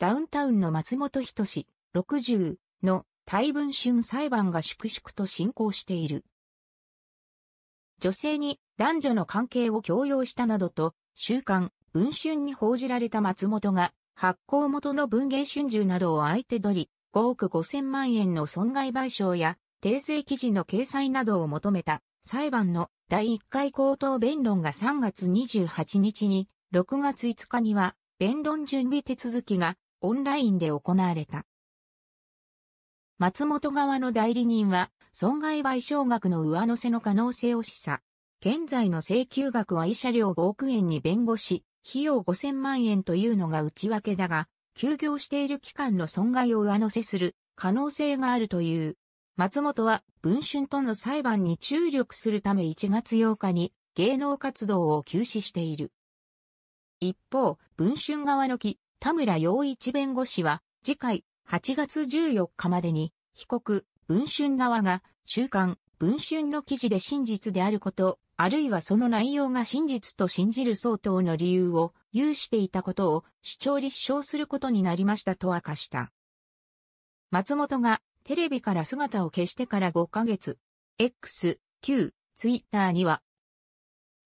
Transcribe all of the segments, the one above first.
ダウンタウンの松本人志60の大文春裁判が粛々と進行している。女性に男女の関係を強要したなどと、週刊文春に報じられた松本が、発行元の文芸春秋などを相手取り、5億5千万円の損害賠償や、訂正記事の掲載などを求めた裁判の第1回口頭弁論が3月28日に、6月5日には弁論準備手続きがオンラインで行われた。松本側の代理人は、損害賠償額の上乗せの可能性を示唆。現在の請求額は医者料5億円に弁護士、費用5000万円というのが内訳だが、休業している期間の損害を上乗せする可能性があるという。松本は文春との裁判に注力するため1月8日に芸能活動を休止している。一方、文春側の木田村洋一弁護士は、次回8月14日までに、被告、文春側が、週刊、文春の記事で真実であること、あるいはその内容が真実と信じる相当の理由を有していたことを主張立証することになりましたと明かした。松本がテレビから姿を消してから5ヶ月、X、Q、Twitter には、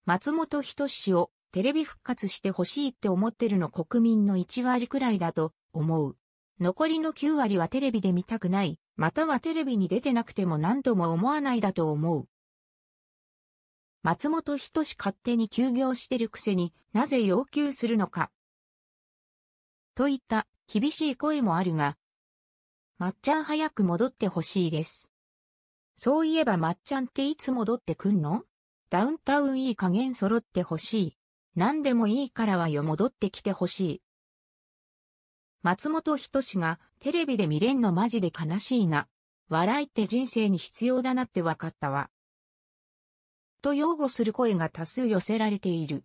松本人志をテレビ復活してほしいって思ってるの国民の1割くらいだと思う。残りの9割はテレビで見たくない、またはテレビに出てなくても何とも思わないだと思う。松本人志勝手に休業してるくせになぜ要求するのか。といった厳しい声もあるが、まっちゃん早く戻ってほしいです。そういえばまっちゃんっていつ戻ってくんのダウンタウンいい加減揃ってほしい。何でもいいからはよ戻ってきてほしい。松本人志がテレビで見れんのマジで悲しいな。笑いって人生に必要だなって分かったわ。と擁護する声が多数寄せられている。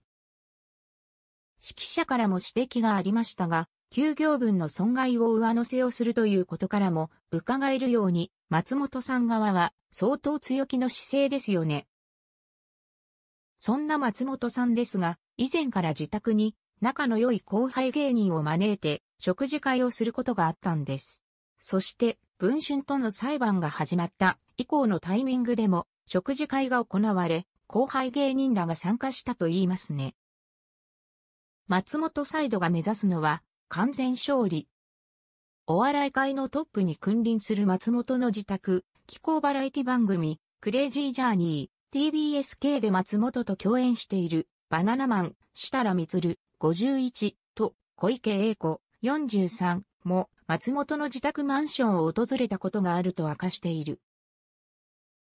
指揮者からも指摘がありましたが、休業分の損害を上乗せをするということからも伺えるように、松本さん側は相当強気の姿勢ですよね。そんな松本さんですが、以前から自宅に仲の良い後輩芸人を招いて食事会をすることがあったんです。そして、文春との裁判が始まった以降のタイミングでも食事会が行われ、後輩芸人らが参加したと言いますね。松本サイドが目指すのは完全勝利。お笑い界のトップに君臨する松本の自宅、気候バラエティ番組、クレイジージャーニー。TBS k で松本と共演している、バナナマン、設楽光、51と、小池栄子、43も、松本の自宅マンションを訪れたことがあると明かしている。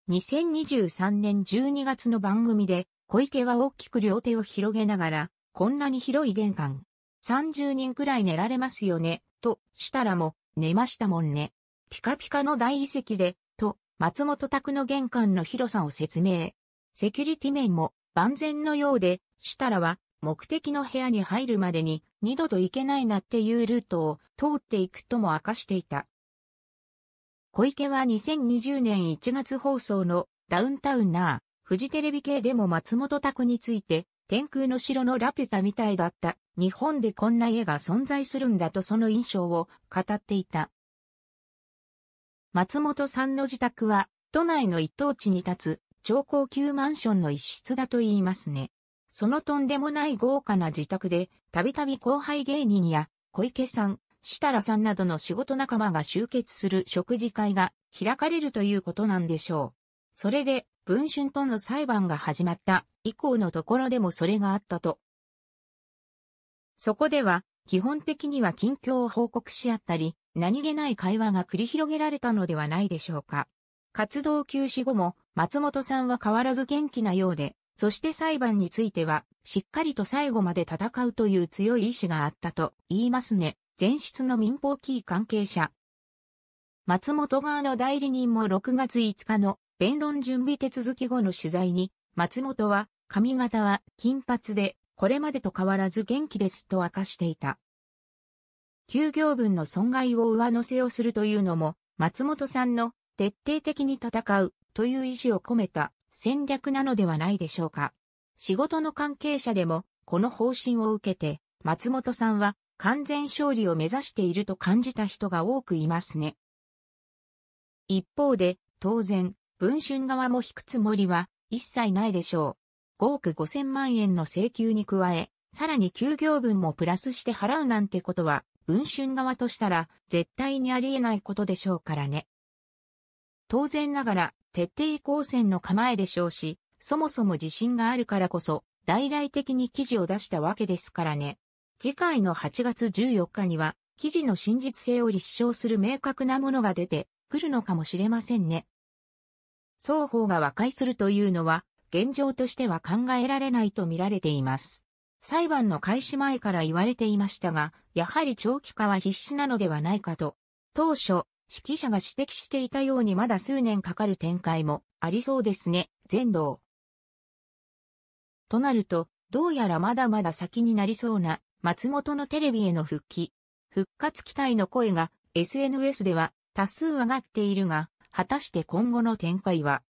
2023年12月の番組で、小池は大きく両手を広げながら、こんなに広い玄関。30人くらい寝られますよね、と、設楽も、寝ましたもんね。ピカピカの大遺跡で、松本宅の玄関の広さを説明。セキュリティ面も万全のようで、設楽は目的の部屋に入るまでに二度と行けないなっていうルートを通っていくとも明かしていた。小池は2020年1月放送のダウンタウンなフジテレビ系でも松本宅について天空の城のラピュタみたいだった。日本でこんな家が存在するんだとその印象を語っていた。松本さんの自宅は、都内の一等地に立つ、超高級マンションの一室だと言いますね。そのとんでもない豪華な自宅で、たびたび後輩芸人や、小池さん、設楽さんなどの仕事仲間が集結する食事会が開かれるということなんでしょう。それで、文春との裁判が始まった以降のところでもそれがあったと。そこでは、基本的には近況を報告し合ったり、何気ない会話が繰り広げられたのではないでしょうか。活動休止後も松本さんは変わらず元気なようで、そして裁判についてはしっかりと最後まで戦うという強い意志があったと言いますね。前室の民放キー関係者。松本側の代理人も6月5日の弁論準備手続き後の取材に、松本は髪型は金髪でこれまでと変わらず元気ですと明かしていた。休業分の損害を上乗せをするというのも、松本さんの徹底的に戦うという意思を込めた戦略なのではないでしょうか。仕事の関係者でも、この方針を受けて、松本さんは完全勝利を目指していると感じた人が多くいますね。一方で、当然、文春側も引くつもりは一切ないでしょう。5億5千万円の請求に加え、さらに休業分もプラスして払うなんてことは文春側としたら絶対にありえないことでしょうからね。当然ながら徹底抗戦の構えでしょうし、そもそも自信があるからこそ大々的に記事を出したわけですからね。次回の8月14日には記事の真実性を立証する明確なものが出てくるのかもしれませんね。双方が和解するというのは現状としては考えられないと見られています。裁判の開始前から言われていましたが、やはり長期化は必至なのではないかと。当初、指揮者が指摘していたようにまだ数年かかる展開もありそうですね、全道。となると、どうやらまだまだ先になりそうな松本のテレビへの復帰、復活期待の声が SNS では多数上がっているが、果たして今後の展開は